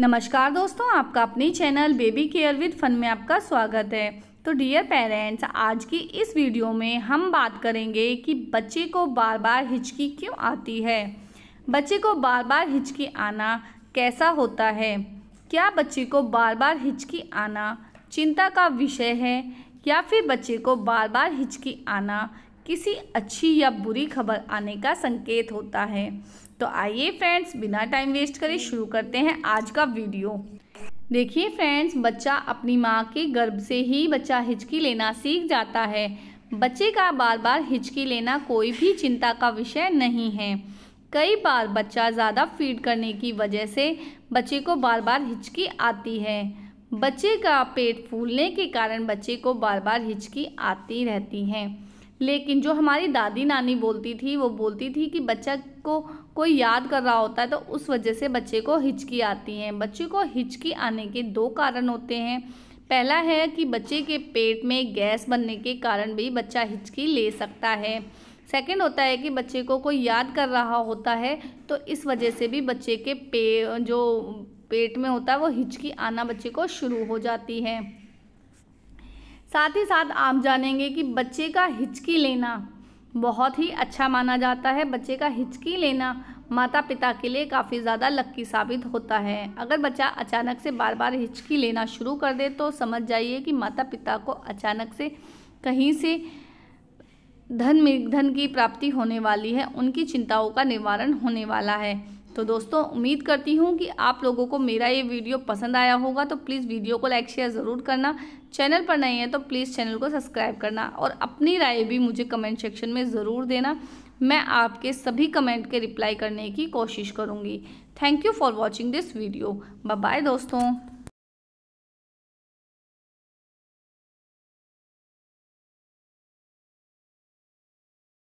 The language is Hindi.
नमस्कार दोस्तों आपका अपने channel baby care with fun में आपका स्वागत है तो डियर पेरेंट्स आज की इस वीडियो में हम बात करेंगे कि बच्चे को बार बार हिचकी क्यों आती है बच्चे को बार बार हिचकी आना कैसा होता है क्या बच्चे को बार बार हिचकी आना चिंता का विषय है या फिर बच्चे को बार बार हिचकी आना किसी अच्छी या बुरी खबर आने का संकेत होता है तो आइए फ्रेंड्स बिना टाइम वेस्ट करे शुरू करते हैं आज का वीडियो देखिए फ्रेंड्स बच्चा अपनी माँ के गर्भ से ही बच्चा हिचकी लेना सीख जाता है बच्चे का बार बार हिचकी लेना कोई भी चिंता का विषय नहीं है कई बार बच्चा ज़्यादा फीड करने की वजह से बच्चे को बार बार हिचकी आती है बच्चे का पेट फूलने के कारण बच्चे को बार बार हिचकी आती रहती है लेकिन जो हमारी दादी नानी बोलती थी वो बोलती थी कि बच्चा को कोई याद कर रहा होता है तो उस वजह से बच्चे को हिचकी आती है बच्चे को हिचकी आने के दो कारण होते हैं पहला है कि बच्चे के पेट में गैस बनने के कारण भी बच्चा हिचकी ले सकता है सेकंड होता है कि बच्चे को कोई याद कर रहा होता है तो इस वजह से भी बच्चे के पे जो पेट में होता है वो हिचकी आना बच्चे को शुरू हो जाती है साथ ही साथ आप जानेंगे कि बच्चे का हिचकी लेना बहुत ही अच्छा माना जाता है बच्चे का हिचकी लेना माता पिता के लिए काफ़ी ज़्यादा लक्की साबित होता है अगर बच्चा अचानक से बार बार हिचकी लेना शुरू कर दे तो समझ जाइए कि माता पिता को अचानक से कहीं से धन धन की प्राप्ति होने वाली है उनकी चिंताओं का निवारण होने वाला है तो दोस्तों उम्मीद करती हूँ कि आप लोगों को मेरा ये वीडियो पसंद आया होगा तो प्लीज़ वीडियो को लाइक शेयर ज़रूर करना चैनल पर नहीं है तो प्लीज़ चैनल को सब्सक्राइब करना और अपनी राय भी मुझे कमेंट सेक्शन में ज़रूर देना मैं आपके सभी कमेंट के रिप्लाई करने की कोशिश करूँगी thank you for watching this video bye दोस्तों